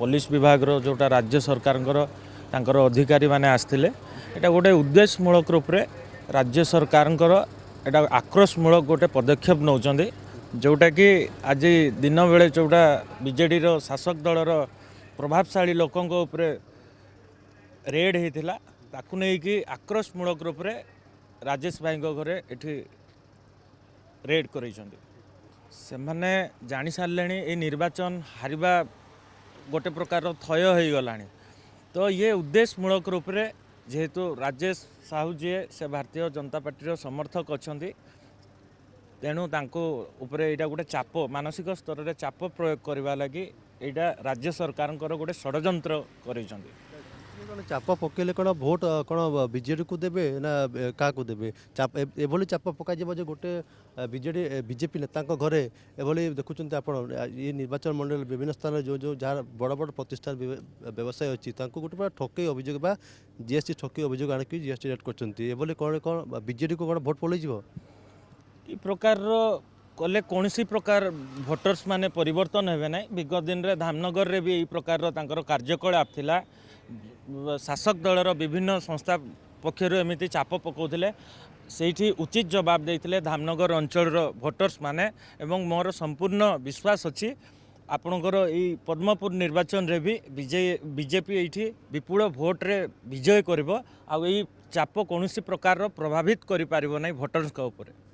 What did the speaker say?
police ବିଭାଗର ଯେଉଁଟା ରାଜ୍ୟ ସରକାରଙ୍କର ତାଙ୍କର ଅଧିକାରୀମାନେ ଆସିଥିଲେ ଏଇଟା ଗୋଟେ ଉଦ୍ଦେଶ୍ୟମୂଳକ ରୂପରେ ରାଜ୍ୟ ସରକାରଙ୍କର ଏଇଟା ଆକ୍ରୋଶମୂଳକ ଗୋଟେ ପଦକ୍ଷେପ ନେଉଛନ୍ତି ଯେଉଁଟାକି ଆଜି ଦିନବେଳେ ଯେଉଁଟା ବିଜେଡ଼ିର ଶାସକ ଦଳର ପ୍ରଭାବଶାଳୀ ଲୋକଙ୍କ ଉପରେ ରେଡ଼୍ ହୋଇଥିଲା ତାକୁ ନେଇକି ଆକ୍ରୋଶମୂଳକ ରୂପରେ ରାଜେଶ ଭାଇଙ୍କ ଘରେ ଏଠି ରେଡ଼୍ କରାଇଛନ୍ତି ସେମାନେ ଜାଣିସାରିଲେଣି ଏଇ ନିର୍ବାଚନ ହାରିବା ଗୋଟେ ପ୍ରକାରର ଥୟ ହୋଇଗଲାଣି ତ ଇଏ ଉଦ୍ଦେଶ୍ୟମୂଳକ ରୂପରେ ଯେହେତୁ ରାଜେଶ ସାହୁ ଯିଏ ସେ ଭାରତୀୟ ଜନତା ପାର୍ଟିର ସମର୍ଥକ ଅଛନ୍ତି ତେଣୁ ତାଙ୍କୁ ଉପରେ ଏଇଟା ଗୋଟେ ଚାପ ମାନସିକ ସ୍ତରରେ ଚାପ ପ୍ରୟୋଗ କରିବା ଲାଗି ଏଇଟା ରାଜ୍ୟ ସରକାରଙ୍କର ଗୋଟେ ଷଡ଼ଯନ୍ତ୍ର କରିଛନ୍ତି କ'ଣ ଚାପ ପକେଇଲେ କ'ଣ ଭୋଟ୍ କ'ଣ ବିଜେଡ଼ିକୁ ଦେବେ ନା କାହାକୁ ଦେବେ ଏଭଳି ଚାପ ପକାଯିବ ଯେ ଗୋଟେ ବିଜେଡ଼ି ବିଜେପି ନେତାଙ୍କ ଘରେ ଏଭଳି ଦେଖୁଛନ୍ତି ଆପଣ ଏ ନିର୍ବାଚନ ମଣ୍ଡଳୀ ବିଭିନ୍ନ ସ୍ଥାନରେ ଯେଉଁ ଯେଉଁ ଯାହାର ବଡ଼ ବଡ଼ ପ୍ରତିଷ୍ଠାନ ବ୍ୟବସାୟ ଅଛି ତାଙ୍କୁ ଗୋଟେ ପୁରା ଠକେଇ ଅଭିଯୋଗ ବା ଜିଏସ୍ଟି ଠକେଇ ଅଭିଯୋଗ ଆଣିକି ଜିଏସ୍ଟି ରେଟ୍ କରିଛନ୍ତି ଏଭଳି କ'ଣ କ'ଣ ବିଜେଡ଼ିକୁ କ'ଣ ଭୋଟ୍ ପଳେଇଯିବ ଏ ପ୍ରକାରର କଲେ କୌଣସି ପ୍ରକାର ଭୋଟର୍ସମାନେ ପରିବର୍ତ୍ତନ ହେବେ ନାହିଁ ବିଗତ ଦିନରେ ଧାମନଗରରେ ବି ଏହି ପ୍ରକାରର ତାଙ୍କର କାର୍ଯ୍ୟକଳାପ ଥିଲା ଶାସକ ଦଳର ବିଭିନ୍ନ ସଂସ୍ଥା ପକ୍ଷରୁ ଏମିତି ଚାପ ପକାଉଥିଲେ ସେଇଠି ଉଚିତ ଜବାବ ଦେଇଥିଲେ ଧାମନଗର ଅଞ୍ଚଳର ଭୋଟର୍ସମାନେ ଏବଂ ମୋର ସମ୍ପୂର୍ଣ୍ଣ ବିଶ୍ୱାସ ଅଛି ଆପଣଙ୍କର ଏଇ ପଦ୍ମପୁର ନିର୍ବାଚନରେ ବି ବିଜେପି ଏଇଠି ବିପୁଳ ଭୋଟ୍ରେ ବିଜୟ କରିବ ଆଉ ଏଇ ଚାପ କୌଣସି ପ୍ରକାରର ପ୍ରଭାବିତ କରିପାରିବ ନାହିଁ ଭୋଟର୍ସଙ୍କ ଉପରେ